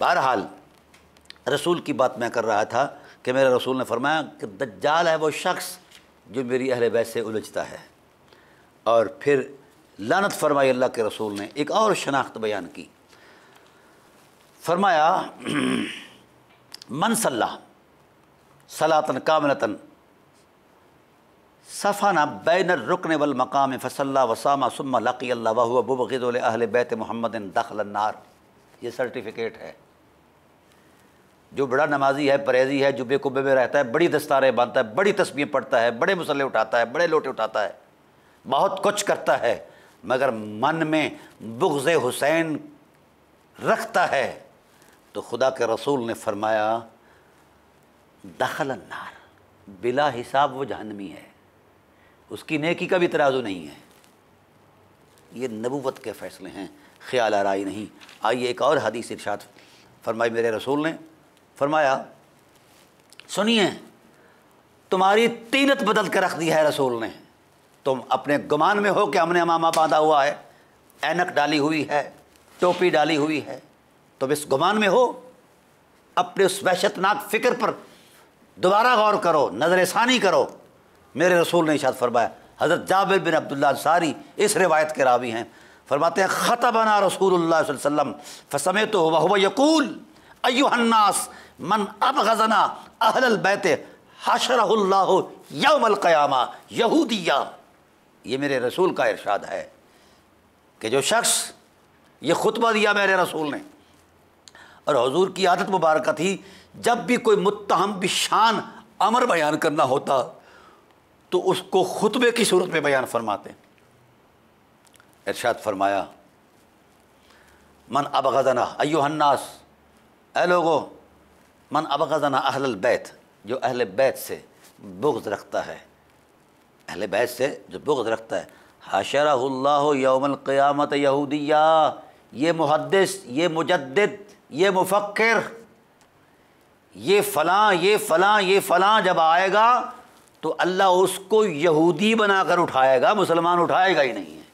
बहरहाल रसूल की बात मैं कर रहा था कि मेरे रसूल ने फरमाया कि दज्जाल है वो शख्स जो मेरी अहल बैस से उलझता है और फिर लानत फरमाई अल्लाह के रसूल ने एक और शनाख्त बयान की फरमाया मनसल्ला सलातन कामलतन सफ़ाना बैन रुकन वल मकाम फसल्ला वसामा सुम्मा लकी अल्लाह वबगिज़ल अहल बैत महमद दखलन्नार ये सर्टिफिकेट है जो बड़ा नमाजी है परहेजी है जुबे कुबे में रहता है बड़ी दस्तारें बांधता है बड़ी तस्वीरें पढ़ता है बड़े मसले उठाता है बड़े लोटे उठाता है बहुत कुछ करता है मगर मन में बुगज़ हुसैन रखता है तो खुदा के रसूल ने फरमाया दखल नार बिला हिसाब वो जहनमी है उसकी नेकी का भी तराजू नहीं है ये नबूवत के फ़ैसले हैं ख्याल आ रही नहीं आइए एक और हदीस इर्शाद फरमाई मेरे रसूल ने फरमाया सुनिए तुम्हारी तीनत बदल कर रख दी है रसूल ने तुम अपने गुमान में हो कि हमने अमामा बांधा हुआ है ऐनक डाली हुई है टोपी डाली हुई है तुम इस गुमान में हो अपने उस वहशतनाक फ़िक्र पर दोबारा गौर करो नजर षानी करो मेरे रसूल ने इशाद फरमाया हज़रत जाबिर बिन अब्दुल्ला सारी इस रिवायत के रावी हैं फरमाते हैं ख़तबना रसूल फसमे तो वह यकूल अयुहन्नास मन अब गजना अहल बैत हशरहुल्लाह यौमल यहू यहूदिया ये मेरे रसूल का इरशाद है कि जो शख्स ये खुतबा दिया मेरे रसूल ने और हजूर की आदत मुबारक थी जब भी कोई मुतहम बिशान अमर बयान करना होता तो उसको खुतबे की सूरत में बयान फरमाते इरशाद फरमाया मन अब गजना अयो हन्नास ए लोगों मन अबगजना अहल बैत जो अहल बैत से बुग्ज रखता है अहल बैत से जो बुग्ज रखता है हशरहुल्ला यौमक़ियामत यहूदिया ये मुहदस ये मुजद ये मुफक्र ये फ़लाँ ये फ़लाँ ये फलां जब आएगा तो अल्लाह उसको यहूदी बनाकर उठाएगा मुसलमान उठाएगा ही नहीं है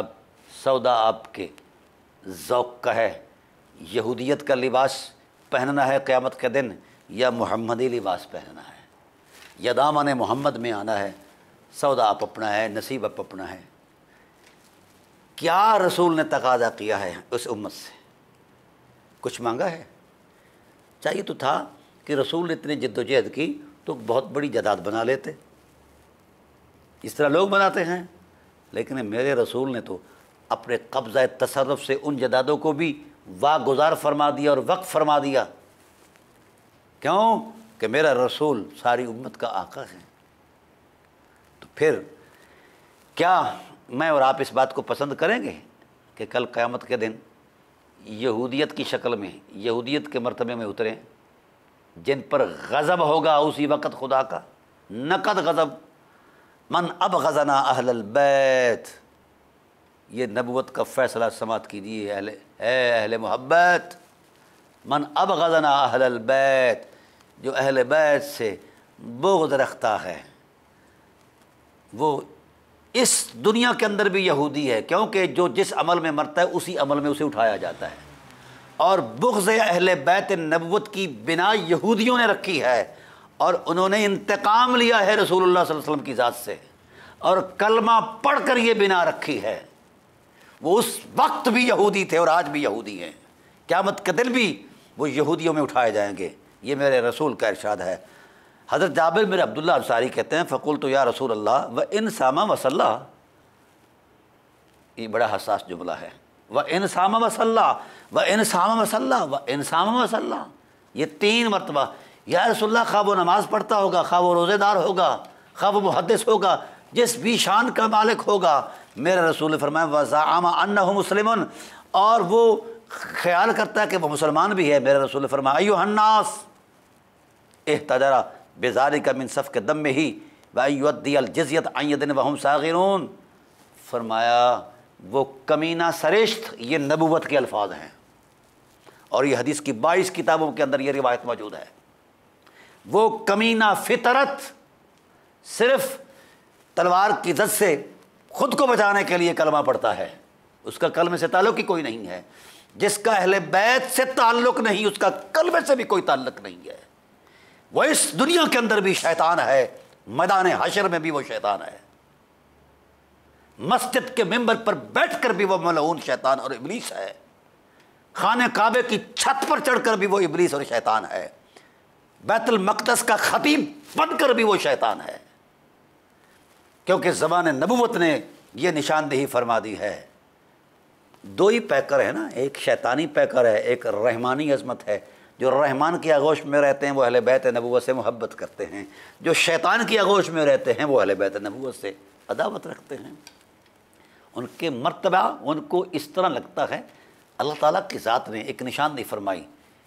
अब सौदा आपके ओक़ का है यहूदियत का लिबास पहनना है क़्यामत के दिन या मुहम्मदी लिबास पहनना है या दामन मोहम्मद में आना है सौदा आप अपना है नसीब आप अपना है क्या रसूल ने तकादा किया है उस उम्मत से कुछ मांगा है चाहिए तो था कि रसूल ने इतनी जद्दोजहद की तो बहुत बड़ी जदाद बना लेते इस तरह लोग बनाते हैं लेकिन मेरे रसूल ने तो अपने कब्ज़ा तसरफ से उन जदादों को भी वागुजार फरमा दिया और वक्त फरमा दिया क्यों कि मेरा रसूल सारी उम्मत का आका है तो फिर क्या मैं और आप इस बात को पसंद करेंगे कि कल क़्यामत के दिन यहूदियत की शक्ल में यहूदियत के मरतबे में उतरें जिन पर गज़ब होगा उसी वक़्त खुदा का नकद गज़ब मन अब गजना बैत ये नबवत का फ़ैसला समात कीजिए है अहल मोहब्बत मन अब गजना अहल बैत जो अहल बैत से बोगद रखता है वो इस दुनिया के अंदर भी यहूदी है क्योंकि जो जिस अमल में मरता है उसी अमल में उसे उठाया जाता है और बुग्ज़ अहल बैत नबवत की बिना यहूदियों ने रखी है और उन्होंने इंतकाम लिया है रसूलुल्लाह वसल्लम की ज़ात से और कलमा पढ़ कर ये बिना रखी है वो उस वक्त भी यहूदी थे और आज भी यहूदी हैं क्या मत के भी वो यहूदियों में उठाए जाएंगे ये मेरे रसूल का इरशाद है हज़रत जाबिर मेरे अब्दुल्ला अंसारी कहते हैं फ़कुल तो या रसूल अल्लाह व इन सामा वसल्ला ये बड़ा हसास जुमला है व इन सामा वसल्ला व इन सामा वसल्ला व इन सामा वसल्ला ये तीन मरतबा या रसोल्ला खा वो नमाज़ पढ़ता होगा खा वो रोज़ेदार होगा खा वो मुहदस होगा जिस भी शान का मालिक होगा मेरा रसूल फरमाया वज़ामा अन्ना मुस्लिम और वो ख्याल करता है कि वह मुसलमान भी है मेरा रसूल फरमाया हन्नास एहतजरा बेजारी का मिनसफ़ के दम में ही वायुद्दील जजियत आयदिन वहम सागिर फरमाया वो कमीना सरिश्त ये नबूवत के अल्फाज हैं और ये हदीस की बाईस किताबों के अंदर ये रिवायत मौजूद है वो कमीना फितरत सिर्फ तलवार की जद से खुद को बचाने के लिए कलमा पड़ता है उसका कलमे से ताल्लुक ही कोई नहीं है जिसका अहल बैत से ताल्लुक नहीं उसका कलमे से भी कोई ताल्लुक नहीं है वह इस दुनिया के अंदर भी शैतान है मैदान हशर में भी वो शैतान है मस्जिद के मेंबर पर बैठकर भी वो मलऊन शैतान और इबलीस है खाने काबे की छत पर चढ़कर भी वो इबलीस और शैतान है बैतुल का खतीब बनकर भी वो शैतान है क्योंकि ज़बान नबूत ने यह निशानदेही फरमा दी है दो ही पैकर है ना एक शैतानी पैकर है एक रहमानी अजमत है जो रहमान की आगोश में रहते हैं वो अहल बैत नबूत से मोहब्बत करते हैं जो शैतान की आगोश में रहते हैं वो अहल बैत नबूत से अदावत रखते हैं उनके मरतबा उनको इस तरह लगता है अल्लाह ताला की ज़ात ने एक निशानदेही फरमाई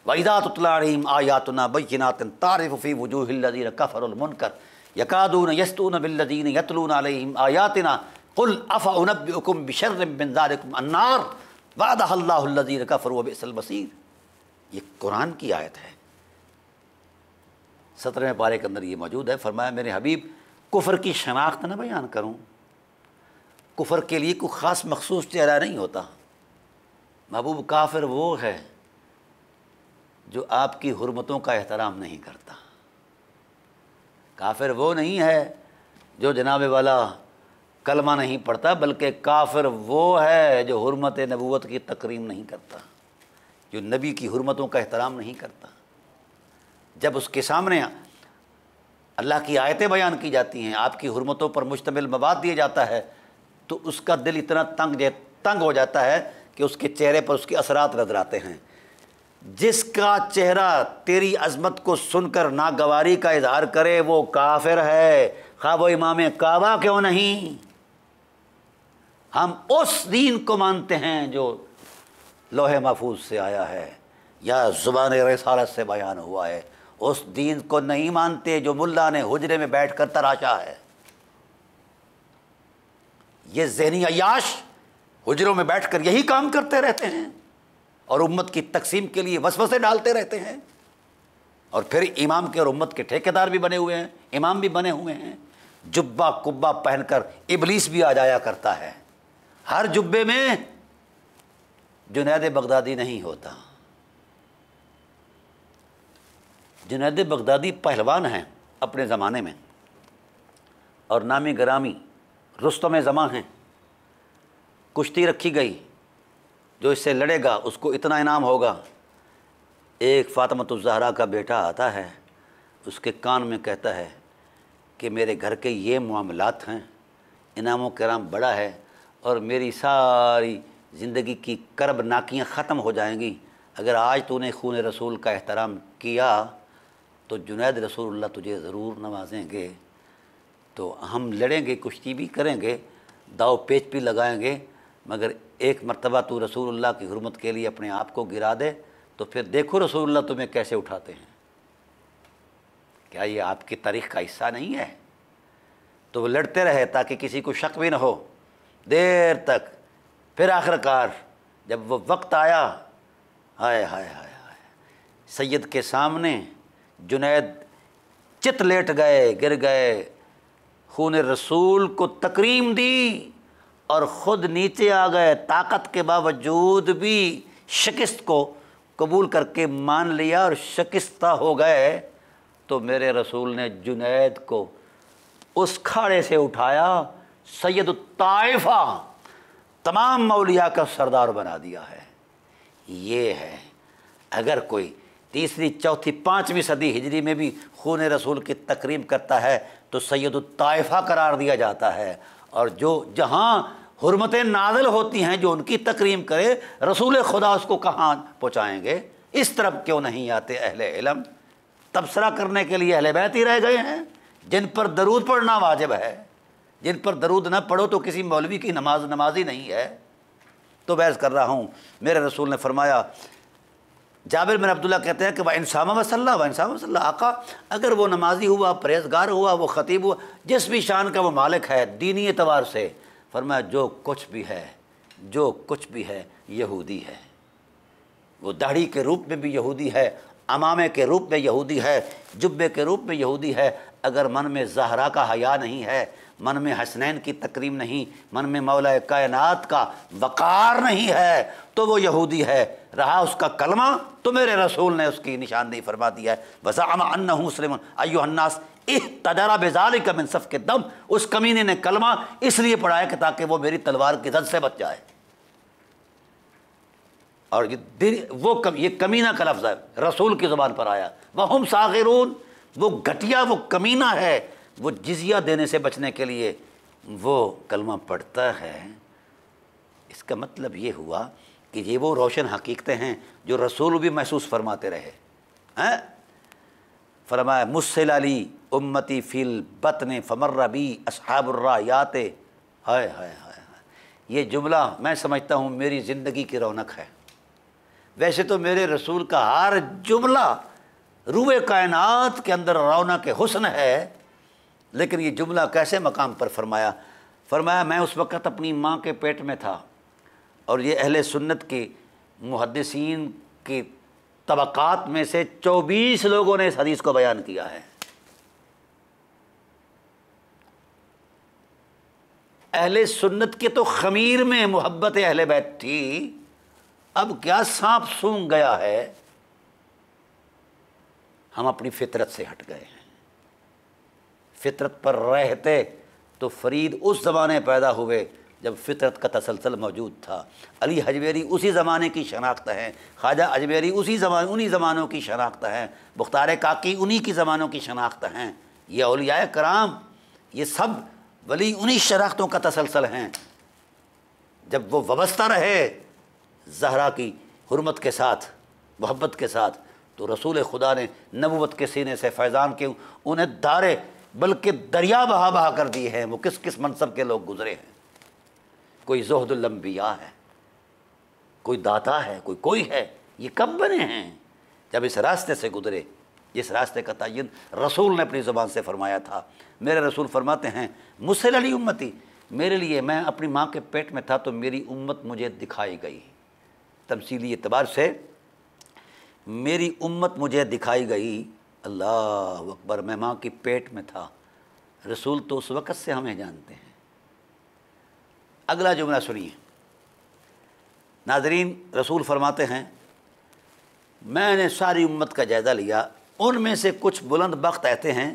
वहीदातलाम आयातना बैनातन तारफ़ी वजूहल्लज़ी कफ़रमनकर यकादून यस्तून बिल्लदीन यतलून अलैहिम आयातिना कुल अफ़ उनबुकुम बिशर बिन्दारकुम अन्नार वादीन का फ़रवबसल बसीर ये कुरान की आयत है सत्रहवें पारे के अंदर ये मौजूद है फरमाया मेरे हबीब कुफर की शनाख्त ना बयान करूँ कुफर के लिए कोई ख़ास मखसूस चेहरा नहीं होता महबूब काफिर वो है जो आपकी हरमतों का एहतराम नहीं करता काफिर वो नहीं है जो जनाब वाला कलमा नहीं पढ़ता बल्कि काफिर वो है जो हरमत नबूत की तकरीम नहीं करता जो नबी की हरमतों का एहतराम नहीं करता जब उसके सामने अल्लाह की आयतें बयान की जाती हैं आपकी हरमतों पर मुश्तमिल मवाद दिया जाता है तो उसका दिल इतना तंग तंग हो जाता है कि उसके चेहरे पर उसके असरात नजर आते हैं जिसका चेहरा तेरी अजमत को सुनकर नागवारी का इजहार करे वो काफिर है खाबो इमाम काबा क्यों नहीं हम उस दीन को मानते हैं जो लोहे महफूज से आया है या ज़ुबान रसालत से बयान हुआ है उस दीन को नहीं मानते जो मुल्ला ने हजरे में बैठ कर तराशा है ये जहनी अयाश हजरों में बैठ कर यही काम करते रहते हैं और उम्मत की तकसीम के लिए वसवसे डालते रहते हैं और फिर इमाम के और उम्मत के ठेकेदार भी बने हुए हैं इमाम भी बने हुए हैं जुब्बा कुब्बा पहनकर इबलीस भी आ जाया करता है हर जुब्बे में जुनेद बगदादी नहीं होता जुनेद बगदादी पहलवान हैं अपने ज़माने में और नामी ग्रामी रुस्तम ज़मा हैं कुश्ती रखी गई जो इससे लड़ेगा उसको इतना इनाम होगा एक जहरा का बेटा आता है उसके कान में कहता है कि मेरे घर के ये मामलात हैं इनामों कराम बड़ा है और मेरी सारी ज़िंदगी की करब नाकियाँ ख़त्म हो जाएंगी अगर आज तूने खून रसूल का एहतराम किया तो जुनेद रसूलुल्लाह तुझे ज़रूर नवाजेंगे तो हम लड़ेंगे कुश्ती भी करेंगे दाव पेच भी लगाएंगे मगर एक मरतबा तो रसूलुल्लाह की हरमत के लिए अपने आप को गिरा दे तो फिर देखो रसूलुल्लाह तुम्हें कैसे उठाते हैं क्या ये आपकी तारीख का हिस्सा नहीं है तो वो लड़ते रहे ताकि किसी को शक भी ना हो देर तक फिर आखिरकार जब वो वक्त आया हाय हाय हाय हाय सैयद के सामने जुनेद चित लेट गए गिर गए खून रसूल को तकरीम दी और ख़ुद नीचे आ गए ताकत के बावजूद भी शिकस्त को कबूल करके मान लिया और शिकस्ता हो गए तो मेरे रसूल ने जुनैद को उस खाड़े से उठाया सैद ताइफा तमाम मौलिया का सरदार बना दिया है ये है अगर कोई तीसरी चौथी पाँचवीं सदी हिजरी में भी खून रसूल की तकरीम करता है तो सैद ताइफा करार दिया जाता है और जो जहाँ हरमत नाजल होती हैं जो उनकी तक्रीम करे रसूल खुदा उसको कहाँ पहुँचाएँगे इस तरफ क्यों नहीं आते अहल इलम तबसरा करने के लिए अहल बैत ही रह गए हैं जिन पर दरूद पढ़ना वाजिब है जिन पर दरूद न पढ़ो तो किसी मौलवी की नमाज नमाजी नहीं है तो बहस कर रहा हूँ मेरे रसूल ने फरमाया जाबिर बिन अब्दुल्ला कहते हैं कि वह इंसामा वसल्ला व इंसामा वसल्ला आका अगर वो नमाजी हुआ परहेजगार हुआ वो ख़तीब हुआ जिस भी शान का वो मालिक है दीनी एतवार से फरमाया जो कुछ भी है जो कुछ भी है यहूदी है वो दाढ़ी के रूप में भी यहूदी है अमामे के रूप में यहूदी है जुब्बे के रूप में यहूदी है अगर मन में जहरा का हया नहीं है मन में हसनैन की तकरीम नहीं मन में मौला कायनात का वकार नहीं है तो वो यहूदी है रहा उसका कलमा तो मेरे रसूल ने उसकी निशानदेही फरमा दिया है वजाम अन्न उसलम अयोन्नास इह तदारा बेजाल कमिन सफ़ के दम उस कमीने ने कलमा इसलिए पढ़ाया कि ताकि वो मेरी तलवार की जद से बच जाए और ये वो कम, ये कमीना का लफ्ज़ है रसूल की ज़ुबान पर आया वह हम सागिरून वो घटिया वो कमीना है वो जिजिया देने से बचने के लिए वो कलमा पढ़ता है इसका मतलब ये हुआ कि ये वो रोशन हकीकतें हैं जो रसूल भी महसूस फरमाते रहे हैं फरमाया मुसलाली उम्मती फिल बतन फमर्रा बी असहाबुर्रा याते हाय हाय हाय हाय ये जुमला मैं समझता हूँ मेरी ज़िंदगी की रौनक है वैसे तो मेरे रसूल का हर जुमला रूए कायनात के अंदर रौनक के हुसन है लेकिन ये जुमला कैसे मकाम पर फरमाया फरमाया मैं उस वक़्त अपनी माँ के पेट में था और ये अहले सुन्नत की मुहदसिन की तबक़ात में से चौबीस लोगों ने इस हदीस को बयान किया है अहले सुन्नत के तो खमीर में मोहब्बत अहले बैत थी अब क्या सांप सूंघ गया है हम अपनी फितरत से हट गए हैं फितरत पर रहते तो फरीद उस ज़माने पैदा हुए जब फितरत का तसलसल मौजूद था अली हजवेरी उसी ज़माने की शनाख्त हैं ख्वाजा अजमेरी उसी जमा उन्हीं ज़मानों की शनाख्त हैं बुख्तार काकी उन्हीं की ज़मानों की शनाख्त हैं ये अलिया कराम ये सब वली उन्हीं शनाख्तों का तसलसल हैं जब वो वबस्ता रहे जहरा की हरमत के साथ मोहब्बत के साथ तो रसूल खुदा ने नबूत के सीने से फैज़ान के उन्हें दारे बल्कि दरिया बहा बहा कर दिए हैं वो किस किस मनसब के लोग गुजरे हैं कोई जहदुल्लम्बिया है कोई दाता है कोई कोई है ये कब बने हैं जब इस रास्ते से गुजरे जिस रास्ते का तयन रसूल ने अपनी ज़ुबान से फरमाया था मेरे रसूल फरमाते हैं मुझसे लड़ी उम्मती मेरे लिए मैं अपनी माँ के पेट में था तो मेरी उम्मत मुझे दिखाई गई तमसीली एतबार से मेरी उम्मत मुझे दिखाई गई अल्लाह अकबर मैं माँ के पेट में था रसूल तो उस वक़्त से हमें जानते हैं अगला जुमला सुनिए नाजरीन रसूल फरमाते हैं मैंने सारी उम्मत का जायज़ा लिया उनमें से कुछ बुलंद वक़्त ऐसे हैं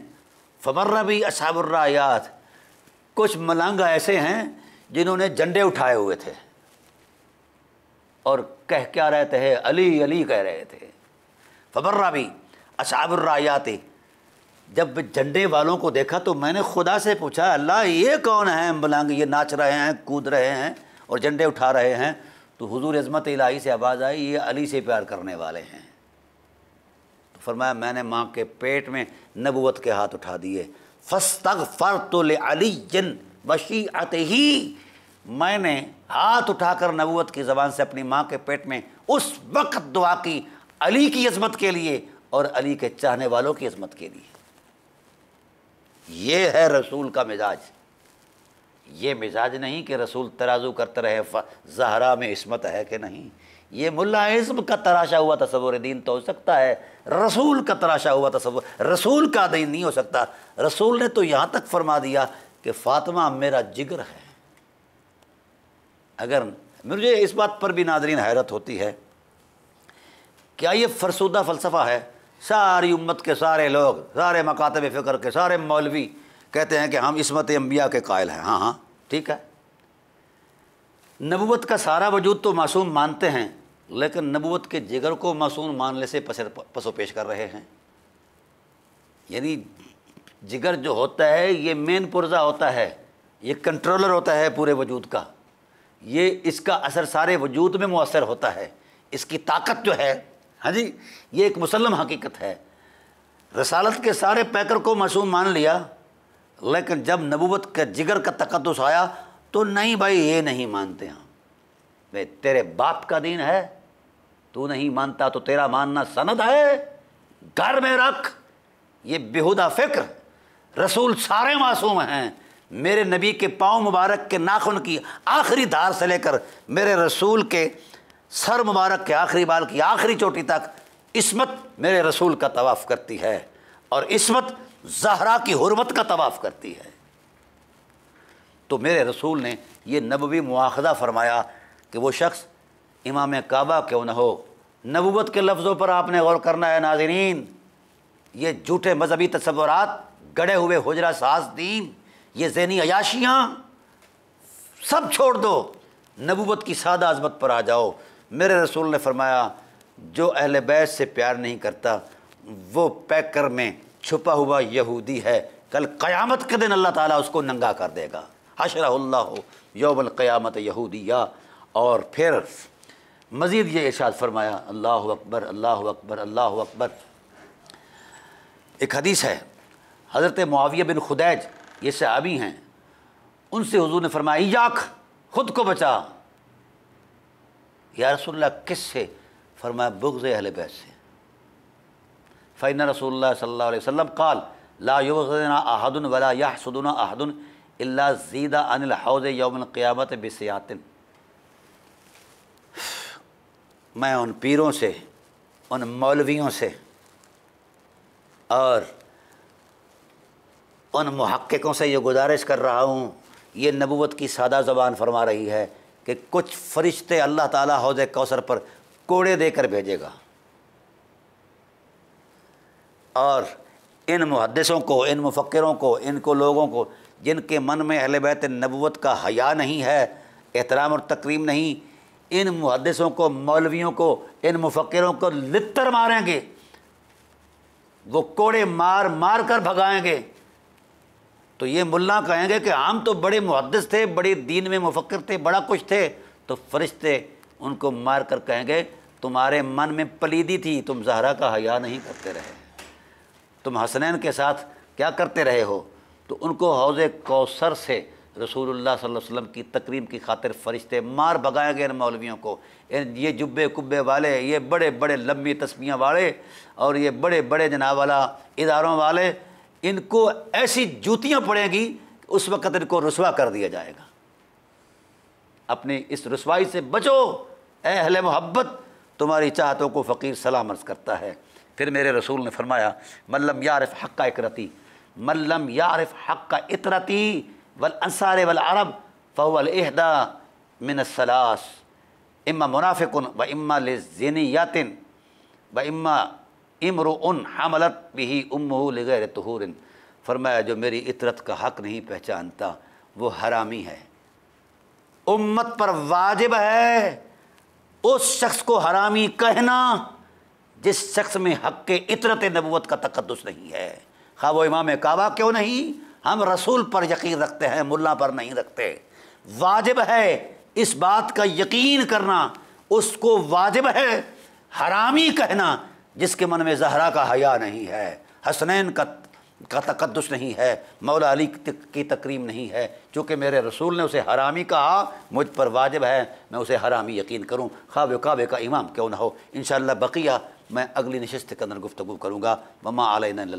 फमर्रा भी असाबर्रायात कुछ मलांगा ऐसे हैं जिन्होंने झंडे उठाए हुए थे और कह क्या रहे थे अली अली कह रहे थे फबर्रा भी अशाबुर्रायाते जब झंडे वालों को देखा तो मैंने खुदा से पूछा अल्लाह ये कौन है बलांग ये नाच रहे हैं कूद रहे हैं और झंडे उठा रहे हैं तो हुजूर अजमत इलाही से आवाज़ आई ये अली से प्यार करने वाले हैं तो फरमाया मैंने माँ के पेट में नबूत के हाथ उठा दिए फस्तग फ़र तो अली जिन वशी ही मैंने हाथ उठाकर नबूत की ज़बान से अपनी माँ के पेट में उस वक्त दुआ की अली की अजमत के लिए और अली के चाहने वालों की अजमत के लिए यह है रसूल का मिजाज ये मिजाज नहीं कि रसूल तराजू करते रहे जहरा में इसमत है कि नहीं ये इज्म का तराशा हुआ तस्वुर दीन तो हो सकता है रसूल का तराशा हुआ तस्वुर रसूल का दीन नहीं हो सकता रसूल ने तो यहाँ तक फरमा दिया कि फ़ातिमा मेरा जिगर है अगर मुझे इस बात पर भी नाजरीन हैरत होती है क्या ये फरसूदा फ़लसफ़ा है सारी उम्मत के सारे लोग सारे मकातब फ़िक्र के सारे मौलवी कहते हैं कि हम इसमत अम्बिया के कायल हैं हाँ हाँ ठीक है नबूत का सारा वजूद तो मासूम मानते हैं लेकिन नबूत के जिगर को मासूम मानने से पसर पसो पेश कर रहे हैं यानी जिगर जो होता है ये मेन पुर्जा होता है ये कंट्रोलर होता है पूरे वजूद का ये इसका असर सारे वजूद में मؤसर होता है इसकी ताकत जो है हाँ जी ये एक मुसलम हकीकत है रसालत के सारे पैकर को मासूम मान लिया लेकिन जब नबूत के जिगर का तकदस आया तो नहीं भाई ये नहीं मानते हम भाई तेरे बाप का दिन है तू नहीं मानता तो तेरा मानना सनद है घर में रख ये बेहुदा फिक्र रसूल सारे मासूम हैं मेरे नबी के पाँव मुबारक के नाखून की आखिरी धार से लेकर मेरे रसूल के सर मुबारक के आखिरी बाल की आखिरी चोटी तक इसमत मेरे रसूल का तवाफ़ करती है और इसमत जहरा की हरमत का तवाफ़ करती है तो मेरे रसूल ने यह नबी मुआदा फरमाया कि वो शख्स इमाम काबा क्यों न हो नबूत के लफ्ज़ों पर आपने गौर करना है नाजरीन ये झूठे मजहबी तस्वरत गड़े हुए हजरा साज दीन ये जहनी अयाशियाँ सब छोड़ दो नबूबत की सादा आज़मत पर आ जाओ मेरे रसूल ने फरमाया जो अहल बैस से प्यार नहीं करता वो पैकर में छुपा हुआ यहूदी है कल क़यामत के दिन अल्लाह ताला उसको नंगा कर देगा हशरा हो यौमल क़यामत यहूदिया और फिर मज़ीद ये इशाद फरमाया अल्लाह अकबर अल्लाह अकबर अल्लाह अकबर एक हदीस है हज़रत मुआविया बिन खुदैज ये सहाबी हैं उनसे हजूर ने फरमाया जाख खुद को बचा या रसोल्ला किस से फरमाया बुग्ज़ अहल बैत से फ़ैन रसोल्ला सल्ला वसम काल लाजना अहदन वला यासदन अहदन अल्ला ज़ीदा अनिल हौज़ यौमन क़ियामत बसयातिन मैं उन पीरों से उन मौलवियों से और उन महक्कों से ये गुजारिश कर रहा हूँ ये नबूत की सादा ज़बान फरमा रही है कि कुछ फरिश्ते अल्लाह ताला हौज कौसर पर कोड़े देकर भेजेगा और इन मुहदसों को इन मुफक्रों को इनको लोगों को जिनके मन में अहल बैत नबूत का हया नहीं है एहतराम और तकरीम नहीं इन मुहदसों को मौलवियों को इन मुफक्रों को लितर मारेंगे वो कोड़े मार मार कर भगाएंगे तो ये मुल्ला कहेंगे कि हम तो बड़े मुहदस थे बड़े दीन में मुफक्र थे बड़ा कुछ थे तो फरिश्ते उनको मार कर कहेंगे तुम्हारे मन में पलीदी थी तुम जहरा का हया नहीं करते रहे तुम हसनैन के साथ क्या करते रहे हो तो उनको हौज कौसर से रसूलुल्लाह सल्लल्लाहु अलैहि वसल्लम की तकरीम की खातिर फरिश्ते मार भगाएंगे इन मौलवियों को ये जुब्बे कुब्बे वाले ये बड़े बड़े लंबी तस्बियाँ वाले और ये बड़े बड़े जनाब वाला इदारों वाले इनको ऐसी जूतियां पड़ेंगी उस वक़्त इनको रसवा कर दिया जाएगा अपने इस रसवाई से बचो अहल मोहब्बत तुम्हारी चाहतों को फ़कीर सलाम अर्ज़ करता है फिर मेरे रसूल ने फरमाया मल्लम यारफ हक़ का इकरती मल्लम यारफ हक़ का इतरती वल अंसार वल अरब फ़वल अहदा मिनसलास इम्मा मुनाफिकन व इम्मा लिन यातिन व इम्मा इमर उन हमलत भी उम लगर तहूरन फरमाया जो मेरी इतरत का हक नहीं पहचानता वो हरामी है उम्मत पर वाजिब है उस शख्स को हरामी कहना जिस शख्स में हक के इतरत नबूत का तकदस नहीं है खा वो इमाम काबा क्यों नहीं हम रसूल पर यकीन रखते हैं मुल्ला पर नहीं रखते वाजिब है इस बात का यकीन करना उसको वाजिब है हरामी कहना जिसके मन में जहरा का हया नहीं है हसनैन का का तकदस नहीं है मौला अली की तकरीम नहीं है चूँकि मेरे रसूल ने उसे हरामी कहा मुझ पर वाजिब है मैं उसे हरामी यकीन करूँ ख्वाब काबे का इमाम क्यों ना हो इन बकिया मैं अगली नशस्त के अंदर गुफ्तु करूँगा ममा आलिन